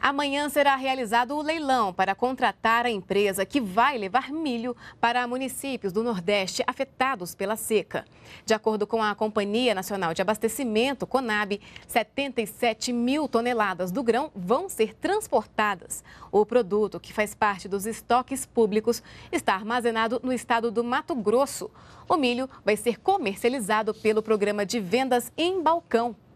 Amanhã será realizado o leilão para contratar a empresa que vai levar milho para municípios do Nordeste afetados pela seca. De acordo com a Companhia Nacional de Abastecimento, Conab, 77 mil toneladas do grão vão ser transportadas. O produto, que faz parte dos estoques públicos, está armazenado no estado do Mato Grosso. O milho vai ser comercializado pelo programa de vendas em balcão.